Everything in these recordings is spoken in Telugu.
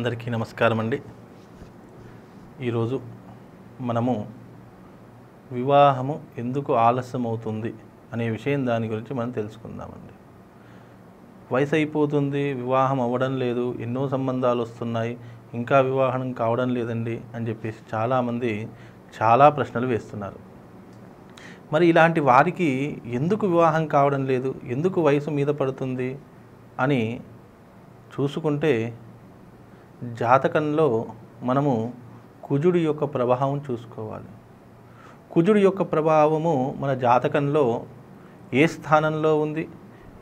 అందరికీ నమస్కారం అండి ఈరోజు మనము వివాహము ఎందుకు ఆలస్యం అవుతుంది అనే విషయం దాని గురించి మనం తెలుసుకుందామండి వయసు అయిపోతుంది వివాహం అవ్వడం లేదు ఎన్నో సంబంధాలు వస్తున్నాయి ఇంకా వివాహం కావడం లేదండి అని చెప్పేసి చాలామంది చాలా ప్రశ్నలు వేస్తున్నారు మరి ఇలాంటి వారికి ఎందుకు వివాహం కావడం లేదు ఎందుకు వయసు మీద పడుతుంది అని చూసుకుంటే జాతకంలో మనము కుజుడి యొక్క ప్రభావం చూసుకోవాలి కుజుడి యొక్క ప్రభావము మన జాతకంలో ఏ స్థానంలో ఉంది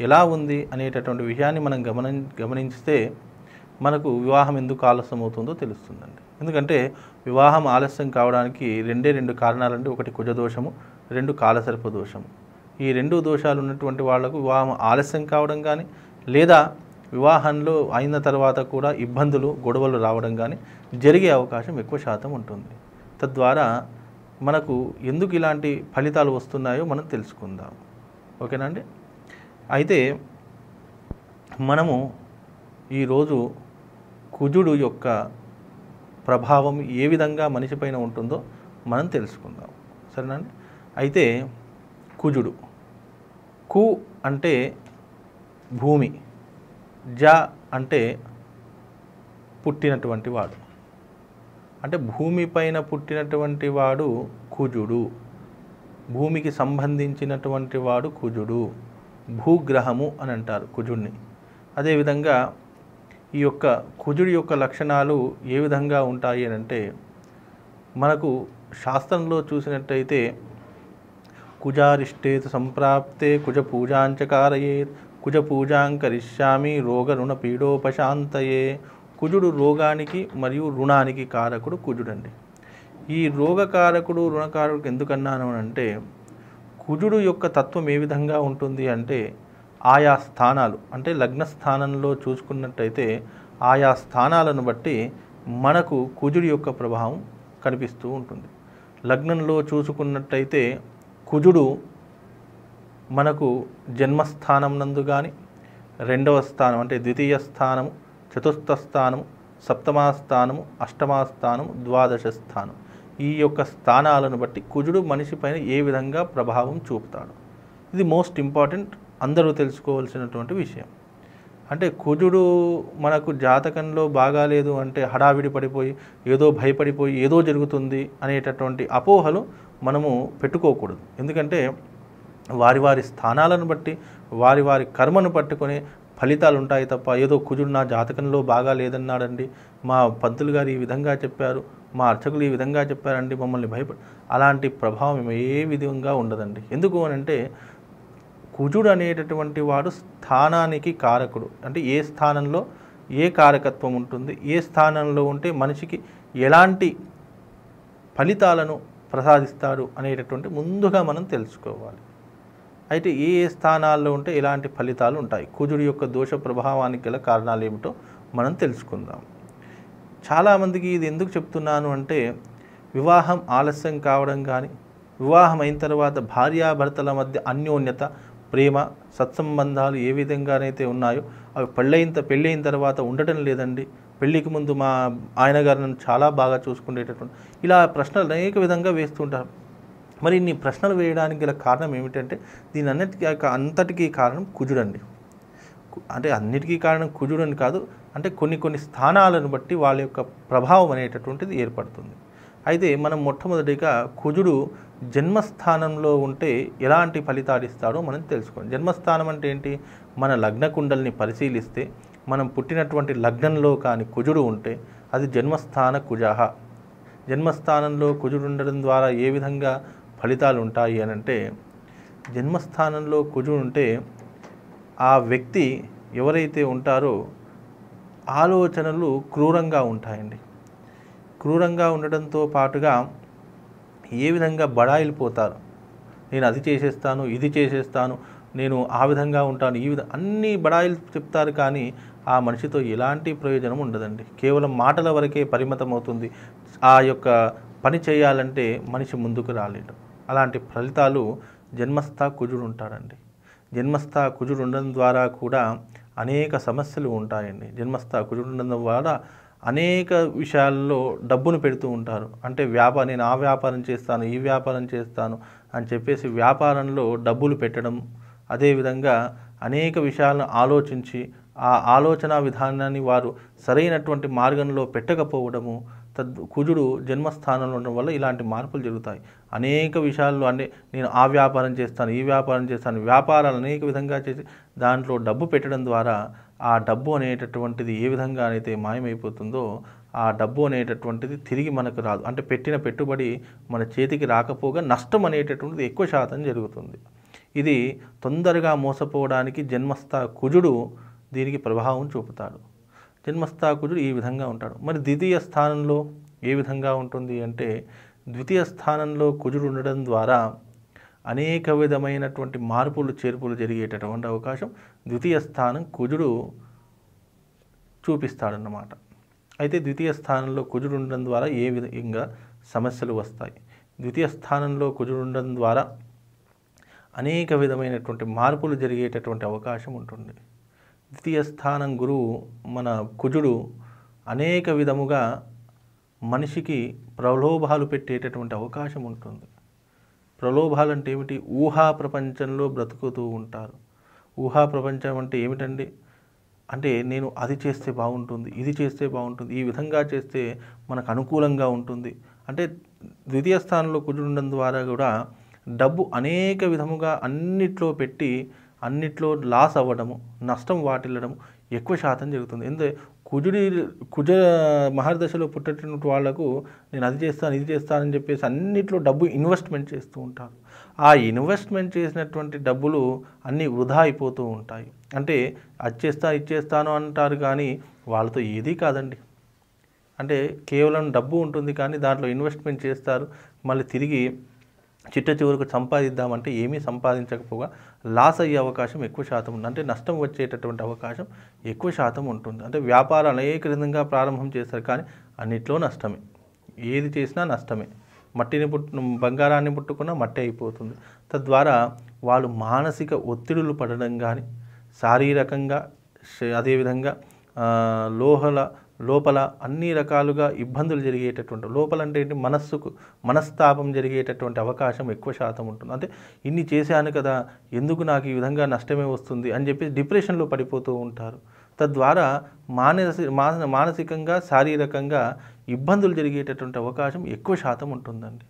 ఎలా ఉంది అనేటటువంటి విషయాన్ని మనం గమని గమనించితే మనకు వివాహం ఎందుకు ఆలస్యం అవుతుందో తెలుస్తుందండి ఎందుకంటే వివాహం ఆలస్యం కావడానికి రెండే రెండు కారణాలండి ఒకటి కుజదోషము రెండు కాలసర్ప దోషము ఈ రెండు దోషాలు ఉన్నటువంటి వాళ్లకు వివాహం ఆలస్యం కావడం కానీ లేదా వివాహంలో అయిన తర్వాత కూడా ఇబ్బందులు గొడవలు రావడం కానీ జరిగే అవకాశం ఎక్కువ శాతం ఉంటుంది తద్వారా మనకు ఎందుకు ఇలాంటి ఫలితాలు వస్తున్నాయో మనం తెలుసుకుందాం ఓకేనండి అయితే మనము ఈరోజు కుజుడు యొక్క ప్రభావం ఏ విధంగా మనిషిపైన ఉంటుందో మనం తెలుసుకుందాం సరేనండి అయితే కుజుడు కు అంటే భూమి జ అంటే పుట్టినటువంటి వాడు అంటే భూమి పైన పుట్టినటువంటి వాడు కుజుడు భూమికి సంబంధించినటువంటి వాడు కుజుడు భూగ్రహము అని అంటారు కుజుడిని అదేవిధంగా ఈ యొక్క కుజుడి యొక్క లక్షణాలు ఏ విధంగా ఉంటాయి అని అంటే మనకు శాస్త్రంలో చూసినట్టయితే కుజారిష్టేత సంప్రాప్తే కుజ పూజాంచకారయేత్ కుజపూజాం కరిష్యామి రోగ రుణ పీడోపశాంతయే కుజుడు రోగానికి మరియు రుణానికి కారకుడు కుజుడండి ఈ రోగకారకుడు రుణకారకుడు ఎందుకన్నాను అంటే కుజుడు యొక్క తత్వం ఏ విధంగా ఉంటుంది అంటే ఆయా స్థానాలు అంటే లగ్న స్థానంలో చూసుకున్నట్టయితే ఆయా స్థానాలను బట్టి మనకు కుజుడి యొక్క ప్రభావం కనిపిస్తూ ఉంటుంది లగ్నంలో చూసుకున్నట్టయితే కుజుడు మనకు జన్మస్థానం నందు కానీ రెండవ స్థానం అంటే ద్వితీయ స్థానము చతుర్థ స్థానము సప్తమాస్థానము స్థానము ద్వాదశ స్థానం ఈ యొక్క స్థానాలను బట్టి కుజుడు మనిషిపైన ఏ విధంగా ప్రభావం చూపుతాడు ఇది మోస్ట్ ఇంపార్టెంట్ అందరూ తెలుసుకోవాల్సినటువంటి విషయం అంటే కుజుడు మనకు జాతకంలో బాగాలేదు అంటే హడావిడి పడిపోయి ఏదో భయపడిపోయి ఏదో జరుగుతుంది అనేటటువంటి అపోహలు మనము పెట్టుకోకూడదు ఎందుకంటే వారి వారి స్థానాలను బట్టి వారి వారి కర్మను పట్టుకొని ఫలితాలు ఉంటాయి తప్ప ఏదో కుజుడు నా జాతకంలో బాగా లేదన్నాడండి మా పంతులు గారు ఈ విధంగా చెప్పారు మా అర్చకులు ఈ విధంగా చెప్పారండి మమ్మల్ని భయపడి అలాంటి ప్రభావం ఏ విధంగా ఉండదండి ఎందుకు అనంటే కుజుడు అనేటటువంటి వాడు స్థానానికి కారకుడు అంటే ఏ స్థానంలో ఏ కారకత్వం ఉంటుంది ఏ స్థానంలో ఉంటే మనిషికి ఎలాంటి ఫలితాలను ప్రసాదిస్తాడు అనేటటువంటి ముందుగా మనం తెలుసుకోవాలి అయితే ఏ ఏ స్థానాల్లో ఉంటే ఎలాంటి ఫలితాలు ఉంటాయి కుజుడి యొక్క దోష ప్రభావానికి గల కారణాలు ఏమిటో మనం తెలుసుకుందాం చాలామందికి ఇది ఎందుకు చెప్తున్నాను అంటే వివాహం ఆలస్యం కావడం కానీ వివాహం అయిన తర్వాత భార్యాభర్తల మధ్య అన్యోన్యత ప్రేమ సత్సంబంధాలు ఏ విధంగానైతే ఉన్నాయో అవి పెళ్ళైన పెళ్ళైన తర్వాత ఉండటం లేదండి పెళ్ళికి ముందు మా ఆయన గారిని చాలా బాగా చూసుకునేటటువంటి ఇలా ప్రశ్నలు అనేక విధంగా వేస్తుంటారు మరి ఇన్ని ప్రశ్నలు వేయడానికి గల కారణం ఏమిటంటే దీని అన్నిటికీ అంతటికీ కారణం కుజుడండి అంటే అన్నిటికీ కారణం కుజుడని కాదు అంటే కొన్ని కొన్ని స్థానాలను బట్టి వాళ్ళ యొక్క ప్రభావం అనేటటువంటిది ఏర్పడుతుంది అయితే మనం మొట్టమొదటిగా కుజుడు జన్మస్థానంలో ఉంటే ఎలాంటి ఫలితాలు ఇస్తాడో మనం తెలుసుకోండి జన్మస్థానం అంటే ఏంటి మన లగ్న కుండల్ని పరిశీలిస్తే మనం పుట్టినటువంటి లగ్నంలో కాని కుజుడు ఉంటే అది జన్మస్థాన కుజాహ జన్మస్థానంలో కుజుడు ఉండడం ద్వారా ఏ విధంగా ఫలితాలు ఉంటాయి అని అంటే జన్మస్థానంలో కుజు ఉంటే ఆ వ్యక్తి ఎవరైతే ఉంటారో ఆలోచనలు క్రూరంగా ఉంటాయండి క్రూరంగా ఉండడంతో పాటుగా ఏ విధంగా బడాయిలు పోతారు నేను అది చేసేస్తాను ఇది చేసేస్తాను నేను ఆ విధంగా ఉంటాను ఈ విధ అన్ని బడాయిలు చెప్తారు కానీ ఆ మనిషితో ఎలాంటి ప్రయోజనం ఉండదండి కేవలం మాటల వరకే పరిమితం అవుతుంది ఆ యొక్క పని చేయాలంటే మనిషి ముందుకు రాలేడు అలాంటి ఫలితాలు జన్మస్థా కుజుడు ఉంటాడండి జన్మస్థా కుజుడు ఉండడం ద్వారా కూడా అనేక సమస్యలు ఉంటాయండి జన్మస్థా కుజుడు ఉండడం ద్వారా అనేక విషయాల్లో డబ్బును పెడుతూ ఉంటారు అంటే వ్యాపార నేను ఆ వ్యాపారం చేస్తాను ఈ వ్యాపారం చేస్తాను అని చెప్పేసి వ్యాపారంలో డబ్బులు పెట్టడం అదేవిధంగా అనేక విషయాలను ఆలోచించి ఆ ఆలోచన విధానాన్ని వారు సరైనటువంటి మార్గంలో పెట్టకపోవడము తద్ కుజుడు జన్మస్థానంలో ఉండడం వల్ల ఇలాంటి మార్పులు జరుగుతాయి అనేక విషయాల్లో అంటే నేను ఆ వ్యాపారం చేస్తాను ఈ వ్యాపారం చేస్తాను వ్యాపారాలు అనేక విధంగా చేసి దాంట్లో డబ్బు పెట్టడం ద్వారా ఆ డబ్బు అనేటటువంటిది ఏ విధంగా అయితే మాయమైపోతుందో ఆ డబ్బు అనేటటువంటిది తిరిగి మనకు రాదు అంటే పెట్టిన పెట్టుబడి మన చేతికి రాకపోగా నష్టం అనేటటువంటిది ఎక్కువ శాతం జరుగుతుంది ఇది తొందరగా మోసపోవడానికి జన్మస్థా కుజుడు దీనికి ప్రభావం చూపుతాడు జన్మస్థాకుజుడు ఈ విధంగా ఉంటాడు మరి ద్వితీయ స్థానంలో ఏ విధంగా ఉంటుంది అంటే ద్వితీయ స్థానంలో కుజుడు ఉండడం ద్వారా అనేక విధమైనటువంటి మార్పులు చేర్పులు జరిగేటటువంటి అవకాశం ద్వితీయ స్థానం కుజుడు చూపిస్తాడన్నమాట అయితే ద్వితీయ స్థానంలో కుజుడు ఉండడం ద్వారా ఏ విధంగా సమస్యలు వస్తాయి ద్వితీయ స్థానంలో కుజుడు ఉండడం ద్వారా అనేక విధమైనటువంటి మార్పులు జరిగేటటువంటి అవకాశం ఉంటుంది ద్వితీయ స్థానం గురువు మన కుజుడు అనేక విధముగా మనిషికి ప్రలోభాలు పెట్టేటటువంటి అవకాశం ఉంటుంది ప్రలోభాలు అంటే ఏమిటి ఊహా ప్రపంచంలో బ్రతుకుతూ ఉంటారు ఊహా ప్రపంచం అంటే ఏమిటండి అంటే నేను అది చేస్తే బాగుంటుంది ఇది చేస్తే బాగుంటుంది ఈ విధంగా చేస్తే మనకు అనుకూలంగా ఉంటుంది అంటే ద్వితీయ స్థానంలో కుజుడు ఉండడం ద్వారా కూడా డబ్బు అనేక విధముగా అన్నిట్లో పెట్టి అన్నిట్లో లాస్ అవ్వడము నష్టం వాటిల్లడము ఎక్కువ శాతం జరుగుతుంది ఎందుకంటే కుజుడి కుజ మహర్దశలో పుట్టటువంటి వాళ్లకు నేను అది చేస్తాను ఇది చేస్తానని చెప్పేసి అన్నిట్లో డబ్బు ఇన్వెస్ట్మెంట్ చేస్తూ ఉంటారు ఆ ఇన్వెస్ట్మెంట్ చేసినటువంటి డబ్బులు అన్నీ వృధా అయిపోతూ ఉంటాయి అంటే అది చేస్తా ఇది చేస్తాను అంటారు కానీ వాళ్ళతో ఏదీ కాదండి అంటే కేవలం డబ్బు ఉంటుంది కానీ దాంట్లో ఇన్వెస్ట్మెంట్ చేస్తారు మళ్ళీ తిరిగి చిట్ట చివరకు సంపాదిద్దామంటే ఏమీ సంపాదించకపోగా లాస్ అయ్యే అవకాశం ఎక్కువ శాతం ఉంది అంటే నష్టం వచ్చేటటువంటి అవకాశం ఎక్కువ శాతం ఉంటుంది అంటే వ్యాపారం అనేక విధంగా ప్రారంభం చేస్తారు కానీ అన్నిట్లో నష్టమే ఏది చేసినా నష్టమే మట్టిని పుట్టు బంగారాన్ని పుట్టుకున్న మట్టి అయిపోతుంది తద్వారా వాళ్ళు మానసిక ఒత్తిడులు పడడం కానీ శారీరకంగా అదేవిధంగా లోహల లోపల అన్ని రకాలుగా ఇబ్బందులు జరిగేటటువంటి లోపల అంటే ఏంటి మనస్సుకు మనస్తాపం జరిగేటటువంటి అవకాశం ఎక్కువ శాతం ఉంటుంది అంటే ఇన్ని చేశాను కదా ఎందుకు నాకు ఈ విధంగా నష్టమే వస్తుంది అని చెప్పి డిప్రెషన్లో పడిపోతూ ఉంటారు తద్వారా మానసి మానసికంగా శారీరకంగా ఇబ్బందులు జరిగేటటువంటి అవకాశం ఎక్కువ శాతం ఉంటుందండి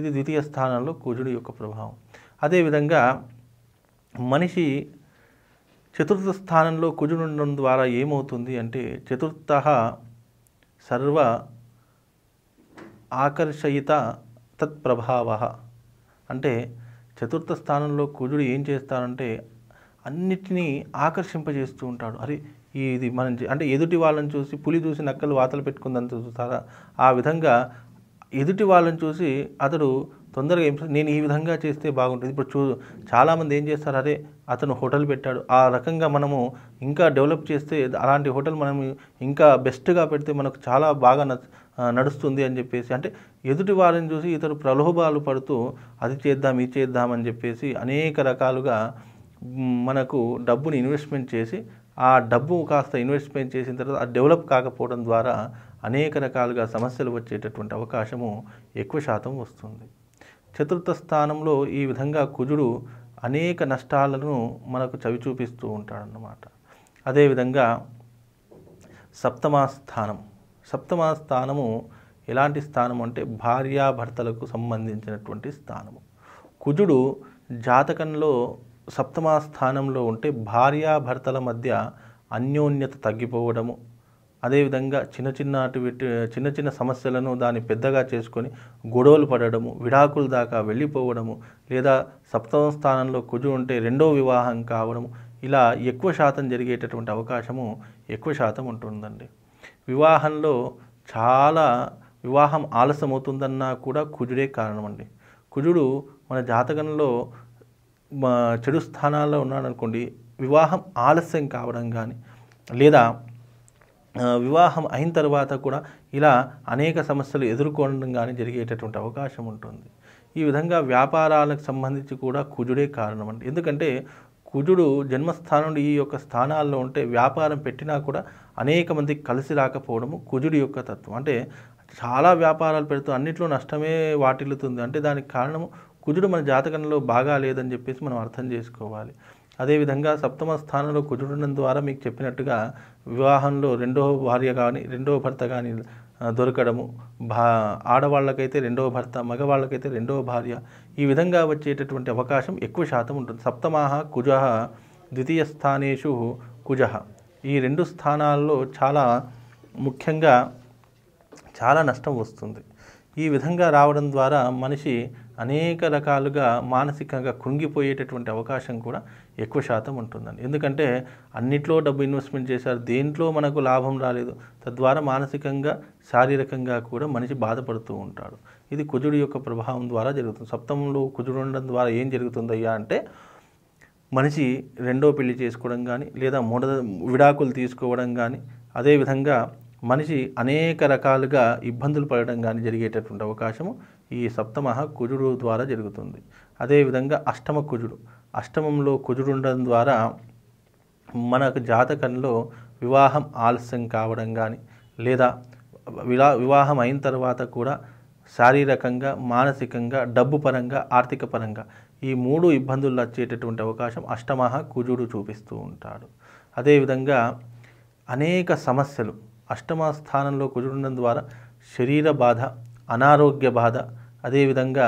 ఇది ద్వితీయ స్థానంలో కుజుడి యొక్క ప్రభావం అదేవిధంగా మనిషి చతుర్థ స్థానంలో కుజుడుండడం ద్వారా ఏమవుతుంది అంటే చతుర్థ సర్వ ఆకర్షయిత తత్ప్రభావ అంటే చతుర్థ స్థానంలో కుజుడు ఏం చేస్తాడంటే అన్నిటినీ ఆకర్షింపజేస్తూ ఉంటాడు అరే ఇది మనం అంటే ఎదుటి వాళ్ళని చూసి పులి చూసి నక్కలు వాతలు పెట్టుకుందని చూస్తారా ఆ విధంగా ఎదుటి వాళ్ళని చూసి అతడు తొందరగా నేను ఈ విధంగా చేస్తే బాగుంటుంది ఇప్పుడు చూ చాలామంది ఏం చేస్తారు అరే అతను హోటల్ పెట్టాడు ఆ రకంగా మనము ఇంకా డెవలప్ చేస్తే అలాంటి హోటల్ మనం ఇంకా బెస్ట్గా పెడితే మనకు చాలా బాగా నడుస్తుంది అని చెప్పేసి అంటే ఎదుటి వారిని చూసి ఇతరు ప్రలోభాలు పడుతూ అది చేద్దాం ఇది చేద్దాం అని చెప్పేసి అనేక రకాలుగా మనకు డబ్బుని ఇన్వెస్ట్మెంట్ చేసి ఆ డబ్బు కాస్త ఇన్వెస్ట్మెంట్ చేసిన తర్వాత ఆ డెవలప్ కాకపోవడం ద్వారా అనేక రకాలుగా సమస్యలు వచ్చేటటువంటి అవకాశము ఎక్కువ శాతం వస్తుంది చతుర్థ స్థానంలో ఈ విధంగా కుజుడు అనేక నష్టాలను మనకు చవి చూపిస్తూ ఉంటాడన్నమాట అదేవిధంగా సప్తమ స్థానం సప్తమ స్థానము ఎలాంటి స్థానం అంటే భార్యాభర్తలకు సంబంధించినటువంటి స్థానము కుజుడు జాతకంలో సప్తమ స్థానంలో ఉంటే భార్యాభర్తల మధ్య అన్యోన్యత తగ్గిపోవడము అదేవిధంగా చిన్న చిన్న అటు చిన్న చిన్న సమస్యలను దాన్ని పెద్దగా చేసుకొని గొడవలు పడడము విడాకులు దాకా వెళ్ళిపోవడము లేదా సప్తమ స్థానంలో కుజు ఉంటే రెండో వివాహం కావడము ఇలా ఎక్కువ శాతం జరిగేటటువంటి అవకాశము ఎక్కువ శాతం ఉంటుందండి వివాహంలో చాలా వివాహం ఆలస్యమవుతుందన్నా కూడా కుజుడే కారణం అండి కుజుడు మన జాతకంలో చెడు స్థానాల్లో ఉన్నాడనుకోండి వివాహం ఆలస్యం కావడం కానీ లేదా వివాహం అయిన తర్వాత కూడా ఇలా అనేక సమస్యలు ఎదుర్కోవడం కానీ జరిగేటటువంటి అవకాశం ఉంటుంది ఈ విధంగా వ్యాపారాలకు సంబంధించి కూడా కుజుడే కారణం అండి ఎందుకంటే కుజుడు జన్మస్థానం ఈ యొక్క స్థానాల్లో ఉంటే వ్యాపారం పెట్టినా కూడా అనేక మందికి కలిసి రాకపోవడము కుజుడి యొక్క తత్వం అంటే చాలా వ్యాపారాలు పెడుతూ అన్నిట్లో నష్టమే వాటిల్లుతుంది అంటే దానికి కారణము కుజుడు మన జాతకంలో బాగా లేదని చెప్పేసి మనం అర్థం చేసుకోవాలి అదేవిధంగా సప్తమ స్థానంలో కుజుడడం ద్వారా మీకు చెప్పినట్టుగా వివాహంలో రెండో భార్య కానీ రెండో భర్త కానీ దొరకడము భా ఆడవాళ్ళకైతే రెండవ భర్త మగవాళ్ళకైతే రెండవ భార్య ఈ విధంగా వచ్చేటటువంటి అవకాశం ఎక్కువ శాతం ఉంటుంది సప్తమాహ కుజ ద్వితీయ స్థానేషు కుజ ఈ రెండు స్థానాల్లో చాలా ముఖ్యంగా చాలా నష్టం వస్తుంది ఈ విధంగా రావడం ద్వారా మనిషి అనేక రకాలుగా మానసికంగా కృంగిపోయేటటువంటి అవకాశం కూడా ఎక్కువ శాతం ఉంటుందండి ఎందుకంటే అన్నిట్లో డబ్బు ఇన్వెస్ట్మెంట్ చేశారు దేంట్లో మనకు లాభం రాలేదు తద్వారా మానసికంగా శారీరకంగా కూడా మనిషి బాధపడుతూ ఉంటాడు ఇది కుజుడు యొక్క ప్రభావం ద్వారా జరుగుతుంది సప్తమంలో కుజుడు ఉండడం ద్వారా ఏం జరుగుతుందయ్యా అంటే మనిషి రెండో పెళ్లి చేసుకోవడం కానీ లేదా మూడ విడాకులు తీసుకోవడం కానీ అదేవిధంగా మనిషి అనేక రకాలుగా ఇబ్బందులు పడడం కానీ జరిగేటటువంటి అవకాశము ఈ సప్తమ కుజుడు ద్వారా జరుగుతుంది అదేవిధంగా అష్టమ కుజుడు అష్టమంలో కుజుడు ఉండడం ద్వారా మనకు జాతకంలో వివాహం ఆలస్యం కావడం కానీ లేదా విలా వివాహం అయిన తర్వాత కూడా శారీరకంగా మానసికంగా డబ్బు పరంగా ఆర్థిక పరంగా ఈ మూడు ఇబ్బందులు వచ్చేటటువంటి అవకాశం అష్టమ కుజుడు చూపిస్తూ ఉంటాడు అదేవిధంగా అనేక సమస్యలు అష్టమ స్థానంలో కుజుడు ఉండడం ద్వారా శరీర బాధ అనారోగ్య బాధ అదేవిధంగా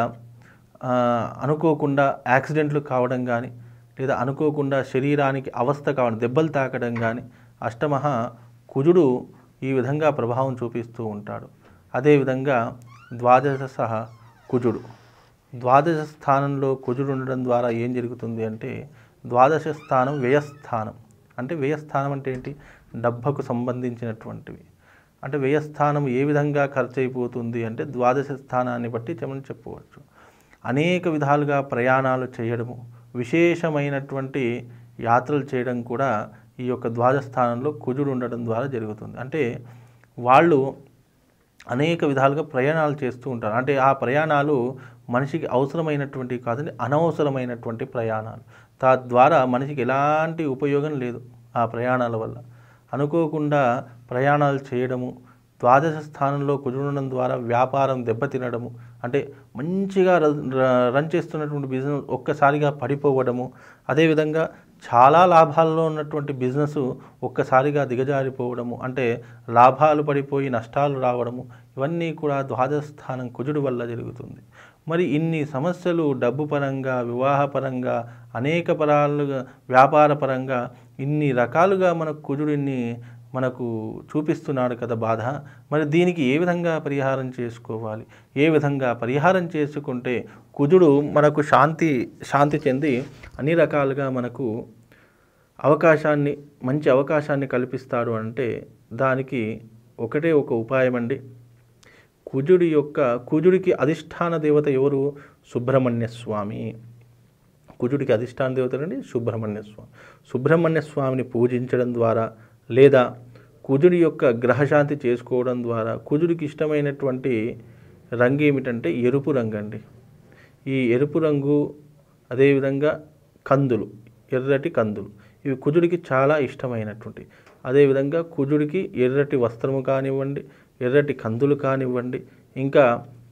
అనుకోకుండా యాక్సిడెంట్లు కావడం కానీ లేదా అనుకోకుండా శరీరానికి అవస్థ కావడం దెబ్బలు తాకడం కానీ అష్టమహ కుజుడు ఈ విధంగా ప్రభావం చూపిస్తూ ఉంటాడు అదేవిధంగా ద్వాదశ సహ కుజుడు ద్వాదశ స్థానంలో కుజుడు ఉండడం ద్వారా ఏం జరుగుతుంది అంటే ద్వాదశ స్థానం వ్యయస్థానం అంటే వ్యయస్థానం అంటే ఏంటి డబ్బకు సంబంధించినటువంటివి అంటే వ్యయస్థానం ఏ విధంగా ఖర్చు అయిపోతుంది అంటే ద్వాదశ స్థానాన్ని బట్టి చెమని చెప్పవచ్చు అనేక విధాలుగా ప్రయాణాలు చేయడము విశేషమైనటువంటి యాత్రలు చేయడం కూడా ఈ యొక్క ద్వాదస్థానంలో కుజుడు ఉండడం ద్వారా జరుగుతుంది అంటే వాళ్ళు అనేక విధాలుగా ప్రయాణాలు చేస్తూ ఉంటారు అంటే ఆ ప్రయాణాలు మనిషికి అవసరమైనటువంటివి కాదండి అనవసరమైనటువంటి ప్రయాణాలు తద్వారా మనిషికి ఎలాంటి ఉపయోగం లేదు ఆ ప్రయాణాల వల్ల అనుకోకుండా ప్రయాణాలు చేయడము ద్వాదశ స్థానంలో కుదురడం ద్వారా వ్యాపారం దెబ్బతినడము అంటే మంచిగా రన్ చేస్తున్నటువంటి బిజినెస్ ఒక్కసారిగా పడిపోవడము అదేవిధంగా చాలా లాభాల్లో ఉన్నటువంటి బిజినెస్ ఒక్కసారిగా దిగజారిపోవడము అంటే లాభాలు పడిపోయి నష్టాలు రావడము ఇవన్నీ కూడా ద్వాదశ స్థానం కుజుడు వల్ల జరుగుతుంది మరి ఇన్ని సమస్యలు డబ్బు పరంగా వివాహపరంగా అనేక పరాలుగా వ్యాపార పరంగా ఇన్ని రకాలుగా మనకు కుజుడిని మనకు చూపిస్తున్నాడు కదా బాధ మరి దీనికి ఏ విధంగా పరిహారం చేసుకోవాలి ఏ విధంగా పరిహారం చేసుకుంటే కుజుడు మనకు శాంతి శాంతి చెంది అన్ని రకాలుగా మనకు అవకాశాన్ని మంచి అవకాశాన్ని కల్పిస్తాడు అంటే దానికి ఒకటే ఒక ఉపాయం అండి కుజుడి యొక్క కుజుడికి అధిష్టాన దేవత ఎవరు సుబ్రహ్మణ్య స్వామి కుజుడికి అధిష్టాన దేవతలని సుబ్రహ్మణ్య స్వామి సుబ్రహ్మణ్య స్వామిని పూజించడం ద్వారా లేదా కుజుడి యొక్క గ్రహశాంతి చేసుకోవడం ద్వారా కుజుడికి ఇష్టమైనటువంటి రంగు ఏమిటంటే ఎరుపు రంగు అండి ఈ ఎరుపు రంగు అదేవిధంగా కందులు ఎర్రటి కందులు ఇవి కుజుడికి చాలా ఇష్టమైనటువంటి అదేవిధంగా కుజుడికి ఎర్రటి వస్త్రము కానివ్వండి ఎర్రటి కందులు కానివ్వండి ఇంకా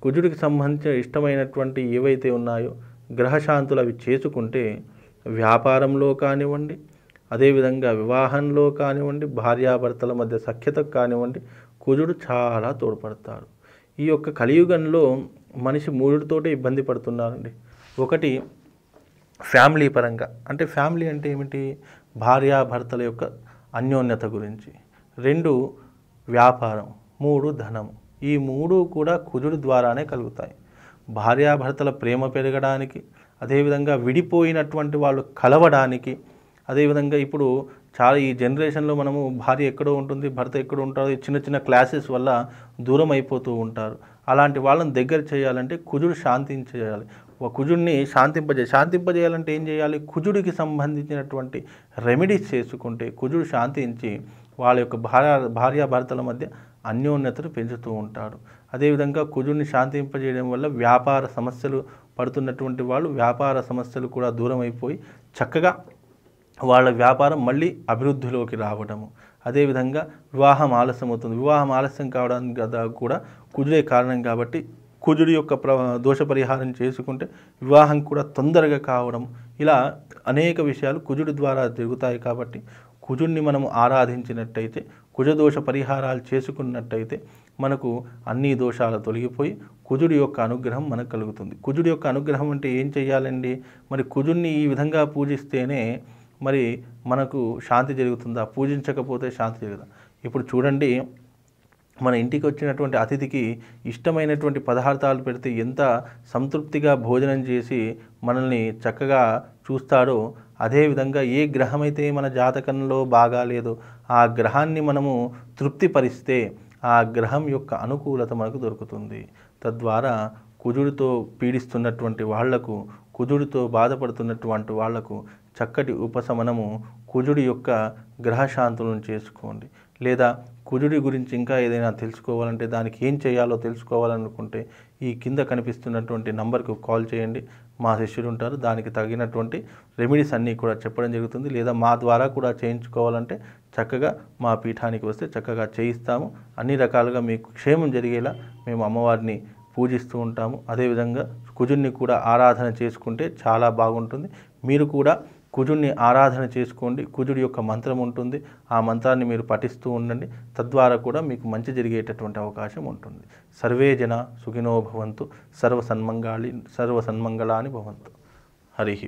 కుజుడికి సంబంధించిన ఇష్టమైనటువంటి ఏవైతే ఉన్నాయో గ్రహశాంతులు అవి చేసుకుంటే వ్యాపారంలో కానివ్వండి అదేవిధంగా వివాహంలో కానివ్వండి భార్యాభర్తల మధ్య సఖ్యత కానివ్వండి కుజుడు చాలా తోడ్పడతాడు ఈ యొక్క కలియుగంలో మనిషి మూడుతోటే ఇబ్బంది పడుతున్నారండి ఒకటి ఫ్యామిలీ పరంగా అంటే ఫ్యామిలీ అంటే ఏమిటి భార్యాభర్తల యొక్క అన్యోన్యత గురించి రెండు వ్యాపారం మూడు ధనం ఈ మూడు కూడా కుజుడు ద్వారానే కలుగుతాయి భార్యాభర్తల ప్రేమ పెరగడానికి అదేవిధంగా విడిపోయినటువంటి వాళ్ళు కలవడానికి అదేవిధంగా ఇప్పుడు చాలా ఈ జనరేషన్లో మనము భార్య ఎక్కడో ఉంటుంది భర్త ఎక్కడో ఉంటారు చిన్న చిన్న క్లాసెస్ వల్ల దూరం అయిపోతూ ఉంటారు అలాంటి వాళ్ళని దగ్గర చేయాలంటే కుజుడు శాంతించేయాలి కుజుడిని శాంతింపజే శాంతింపజేయాలంటే ఏం చేయాలి కుజుడికి సంబంధించినటువంటి రెమెడీస్ చేసుకుంటే కుజుడు శాంతించి వాళ్ళ యొక్క భార్య భార్యాభర్తల మధ్య అన్యోన్యతను పెంచుతూ ఉంటాడు అదేవిధంగా కుజుడిని శాంతింపజేయడం వల్ల వ్యాపార సమస్యలు పడుతున్నటువంటి వాళ్ళు వ్యాపార సమస్యలు కూడా దూరం అయిపోయి చక్కగా వాళ్ళ వ్యాపారం మళ్ళీ అభివృద్ధిలోకి రావడము అదేవిధంగా వివాహం ఆలస్యం అవుతుంది వివాహం ఆలస్యం కావడానికి కూడా కుజుడే కారణం కాబట్టి కుజుడి యొక్క ప్ర దోష పరిహారం చేసుకుంటే వివాహం కూడా తొందరగా కావడం ఇలా అనేక విషయాలు కుజుడి ద్వారా జరుగుతాయి కాబట్టి కుజుడిని మనం ఆరాధించినట్టయితే కుజదోష పరిహారాలు చేసుకున్నట్టయితే మనకు అన్ని దోషాలు తొలగిపోయి కుజుడి యొక్క అనుగ్రహం మనకు కలుగుతుంది కుజుడి యొక్క అనుగ్రహం అంటే ఏం చేయాలండి మరి కుజుడిని ఈ విధంగా పూజిస్తేనే మరి మనకు శాంతి జరుగుతుందా పూజించకపోతే శాంతి జరుగుతుందా ఇప్పుడు చూడండి మన ఇంటికి వచ్చినటువంటి అతిథికి ఇష్టమైనటువంటి పదార్థాలు పెడితే ఎంత సంతృప్తిగా భోజనం చేసి మనల్ని చక్కగా చూస్తాడో అదేవిధంగా ఏ గ్రహమైతే మన జాతకంలో బాగాలేదో ఆ గ్రహాన్ని మనము తృప్తిపరిస్తే ఆ గ్రహం యొక్క అనుకూలత మనకు దొరుకుతుంది తద్వారా కుజుడితో పీడిస్తున్నటువంటి వాళ్లకు కుజుడితో బాధపడుతున్నటువంటి వాళ్లకు చక్కటి ఉపశమనము కుజుడి యొక్క గ్రహశాంతులను చేసుకోండి లేదా కుజుడి గురించి ఇంకా ఏదైనా తెలుసుకోవాలంటే దానికి ఏం చేయాలో తెలుసుకోవాలనుకుంటే ఈ కింద కనిపిస్తున్నటువంటి నంబర్కు కాల్ చేయండి మా శిష్యులు ఉంటారు దానికి తగినటువంటి రెమెడీస్ అన్నీ కూడా చెప్పడం జరుగుతుంది లేదా మా ద్వారా కూడా చేయించుకోవాలంటే చక్కగా మా పీఠానికి వస్తే చక్కగా చేయిస్తాము అన్ని రకాలుగా మీకు క్షేమం జరిగేలా మేము అమ్మవారిని పూజిస్తూ ఉంటాము అదేవిధంగా కుజుడిని కూడా ఆరాధన చేసుకుంటే చాలా బాగుంటుంది మీరు కూడా కుజుడిని ఆరాధన చేసుకోండి కుజుడి యొక్క మంత్రం ఉంటుంది ఆ మంత్రాన్ని మీరు పఠిస్తూ ఉండండి తద్వారా కూడా మీకు మంచి జరిగేటటువంటి అవకాశం ఉంటుంది సర్వే జన సుఖినో భవంతు సర్వసన్మంగాళి సన్మంగాళి భవంతు హరి